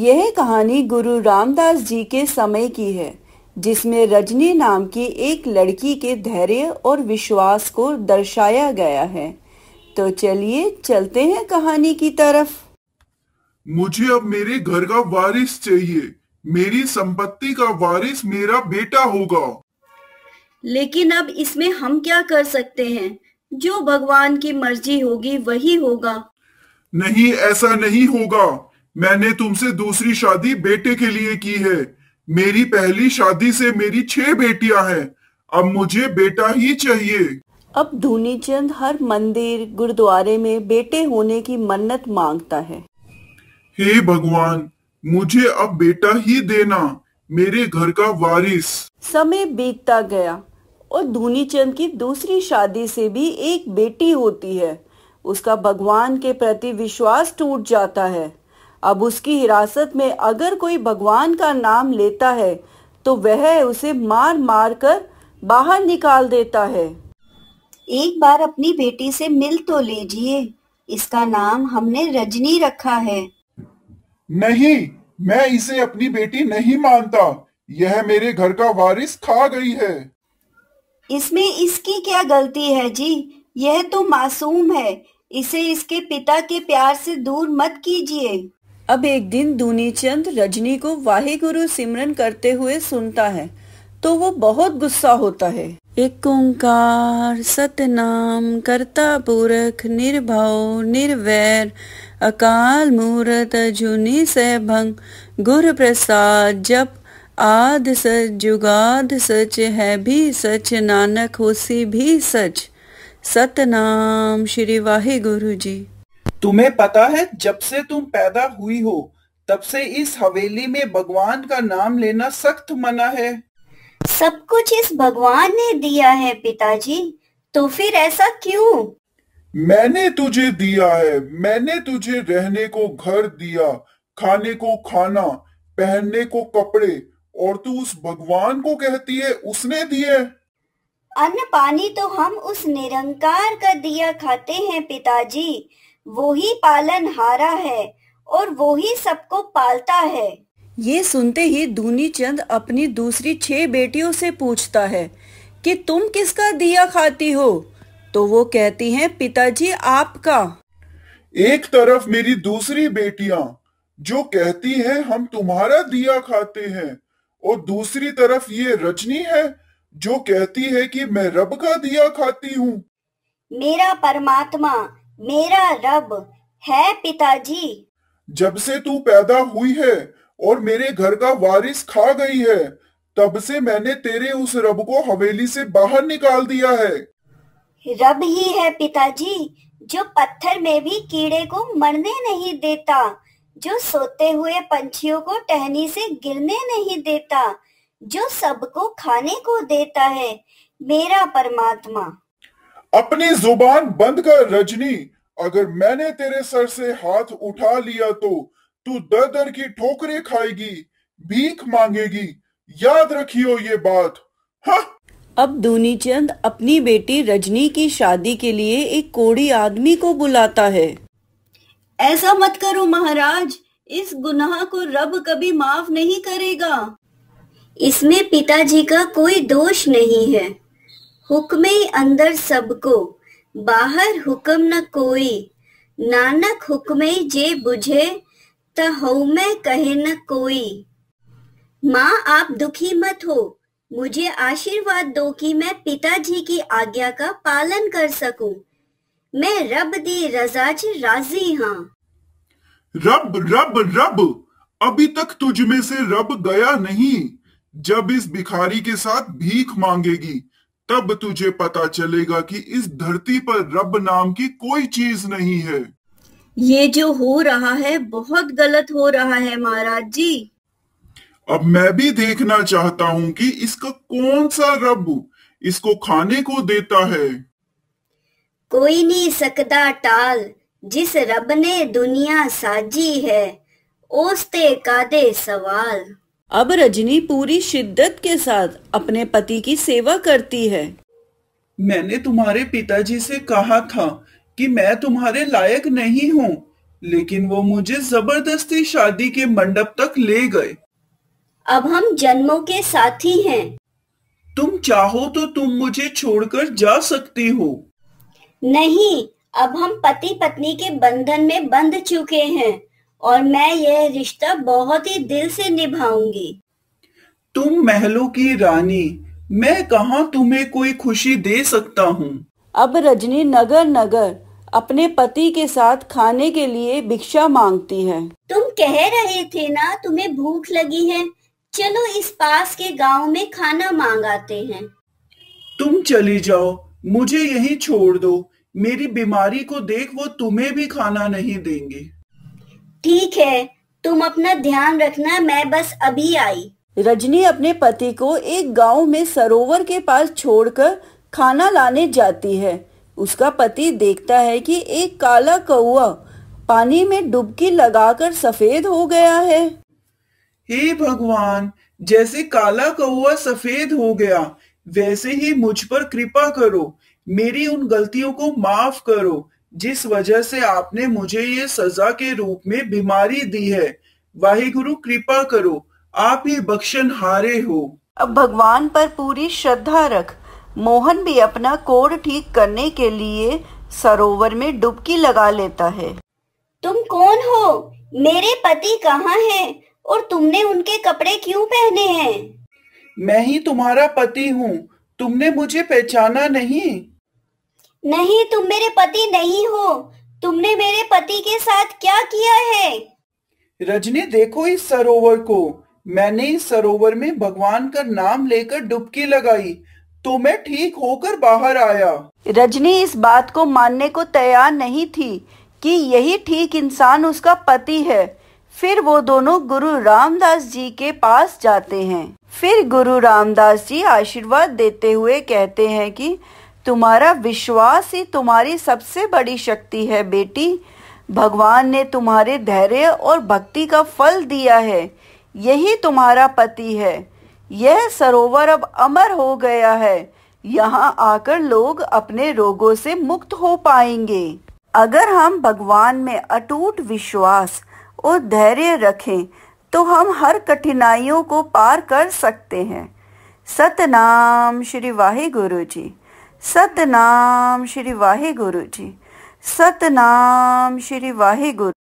यह कहानी गुरु रामदास जी के समय की है जिसमें रजनी नाम की एक लड़की के धैर्य और विश्वास को दर्शाया गया है तो चलिए चलते हैं कहानी की तरफ मुझे अब मेरे घर का वारिस चाहिए मेरी संपत्ति का वारिस मेरा बेटा होगा लेकिन अब इसमें हम क्या कर सकते हैं जो भगवान की मर्जी होगी वही होगा नहीं ऐसा नहीं होगा मैंने तुमसे दूसरी शादी बेटे के लिए की है मेरी पहली शादी से मेरी छह बेटियां हैं अब मुझे बेटा ही चाहिए अब धूनी चंद हर मंदिर गुरुद्वारे में बेटे होने की मन्नत मांगता है हे भगवान मुझे अब बेटा ही देना मेरे घर का वारिस समय बीतता गया और धूनी चंद की दूसरी शादी से भी एक बेटी होती है उसका भगवान के प्रति विश्वास टूट जाता है अब उसकी हिरासत में अगर कोई भगवान का नाम लेता है तो वह उसे मार मार कर बाहर निकाल देता है एक बार अपनी बेटी से मिल तो लीजिए इसका नाम हमने रजनी रखा है नहीं मैं इसे अपनी बेटी नहीं मानता यह मेरे घर का वारिस खा गई है इसमें इसकी क्या गलती है जी यह तो मासूम है इसे इसके पिता के प्यार से दूर मत कीजिए अब एक दिन दूनी चंद रजनी को वाहे गुरु सिमरन करते हुए सुनता है तो वो बहुत गुस्सा होता है एक ओंकार सतनाम करता पुरख निर्भव निर्वैर अकाल मूर्त जुनी से भंग गुर प्रसाद जप आद सच जुगाद सच है भी सच नानक होसी भी सच सतनाम श्री वाहे गुरु जी तुम्हें पता है जब से तुम पैदा हुई हो तब से इस हवेली में भगवान का नाम लेना सख्त मना है सब कुछ इस भगवान ने दिया है पिताजी तो फिर ऐसा क्यों मैंने तुझे दिया है मैंने तुझे रहने को घर दिया खाने को खाना पहनने को कपड़े और तू उस भगवान को कहती है उसने दिए अन्न पानी तो हम उस निरंकार का दिया खाते हैं पिताजी वो ही पालन हारा है और वो ही सबको पालता है ये सुनते ही दूनी चंद अपनी दूसरी छह बेटियों से पूछता है कि तुम किसका दिया खाती हो तो वो कहती हैं पिताजी आपका एक तरफ मेरी दूसरी बेटिया जो कहती है हम तुम्हारा दिया खाते हैं और दूसरी तरफ ये रजनी है जो कहती है कि मैं रब का दिया खाती हूँ मेरा परमात्मा मेरा रब है पिताजी जब से तू पैदा हुई है और मेरे घर का वारिस खा गई है तब से मैंने तेरे उस रब को हवेली से बाहर निकाल दिया है रब ही है पिताजी जो पत्थर में भी कीड़े को मरने नहीं देता जो सोते हुए पंछियों को टहनी से गिरने नहीं देता जो सबको खाने को देता है मेरा परमात्मा अपनी जुबान बंद कर रजनी अगर मैंने तेरे सर से हाथ उठा लिया तो तू दर दर की ठोकरे खाएगी भीख मांगेगी याद रखियो ये बात हा? अब चंद अपनी बेटी रजनी की शादी के लिए एक कोड़ी आदमी को बुलाता है ऐसा मत करो महाराज इस गुनाह को रब कभी माफ नहीं करेगा इसमें पिताजी का कोई दोष नहीं है हुक्मे अंदर सबको बाहर हुक्म न कोई नानक हुक्मे जे बुझे तहु में कहे न कोई माँ आप दुखी मत हो मुझे आशीर्वाद दो कि मैं पिताजी की आज्ञा का पालन कर सकूं। मैं रब दी रजा से राजी हाँ रब रब रब अभी तक तुझ में से रब गया नहीं जब इस भिखारी के साथ भीख मांगेगी तब तुझे पता चलेगा कि इस धरती पर रब नाम की कोई चीज नहीं है ये जो हो रहा है बहुत गलत हो रहा है महाराज जी अब मैं भी देखना चाहता हूँ कि इसका कौन सा रब इसको खाने को देता है कोई नहीं सकता टाल जिस रब ने दुनिया साजी है ओस्ते कादे सवाल अब रजनी पूरी शिद्दत के साथ अपने पति की सेवा करती है मैंने तुम्हारे पिताजी से कहा था कि मैं तुम्हारे लायक नहीं हूँ लेकिन वो मुझे जबरदस्ती शादी के मंडप तक ले गए अब हम जन्मों के साथी हैं। तुम चाहो तो तुम मुझे छोड़कर जा सकती हो नहीं अब हम पति पत्नी के बंधन में बंध चुके हैं और मैं यह रिश्ता बहुत ही दिल से निभाऊंगी तुम महलों की रानी मैं कहा तुम्हें कोई खुशी दे सकता हूँ अब रजनी नगर नगर अपने पति के साथ खाने के लिए भिक्षा मांगती है तुम कह रहे थे ना तुम्हें भूख लगी है चलो इस पास के गांव में खाना मांगाते हैं तुम चली जाओ मुझे यही छोड़ दो मेरी बीमारी को देख वो तुम्हें भी खाना नहीं देंगे ठीक है तुम अपना ध्यान रखना मैं बस अभी आई रजनी अपने पति को एक गांव में सरोवर के पास छोड़कर खाना लाने जाती है उसका पति देखता है कि एक काला कौआ पानी में डुबकी लगाकर सफेद हो गया है हे भगवान जैसे काला कौआ सफेद हो गया वैसे ही मुझ पर कृपा करो मेरी उन गलतियों को माफ करो जिस वजह से आपने मुझे ये सजा के रूप में बीमारी दी है वाहिगुरु कृपा करो आप ही बख्शन हारे हो अब भगवान पर पूरी श्रद्धा रख मोहन भी अपना कोड ठीक करने के लिए सरोवर में डुबकी लगा लेता है तुम कौन हो मेरे पति कहाँ हैं और तुमने उनके कपड़े क्यों पहने हैं मैं ही तुम्हारा पति हूँ तुमने मुझे पहचाना नहीं नहीं तुम मेरे पति नहीं हो तुमने मेरे पति के साथ क्या किया है रजनी देखो इस सरोवर को मैंने इस सरोवर में भगवान का नाम लेकर डुबकी लगाई तो मैं ठीक होकर बाहर आया रजनी इस बात को मानने को तैयार नहीं थी कि यही ठीक इंसान उसका पति है फिर वो दोनों गुरु रामदास जी के पास जाते हैं फिर गुरु रामदास जी आशीर्वाद देते हुए कहते हैं कि तुम्हारा विश्वास ही तुम्हारी सबसे बड़ी शक्ति है बेटी भगवान ने तुम्हारे धैर्य और भक्ति का फल दिया है यही तुम्हारा पति है यह सरोवर अब अमर हो गया है यहाँ आकर लोग अपने रोगों से मुक्त हो पाएंगे अगर हम भगवान में अटूट विश्वास और धैर्य रखें तो हम हर कठिनाइयों को पार कर सकते हैं सतनाम श्री वाहे गुरु जी ਸਤਨਾਮ ਸ਼੍ਰੀ ਵਾਹਿਗੁਰੂ ਜੀ ਸਤਨਾਮ ਸ਼੍ਰੀ ਵਾਹਿਗੁਰੂ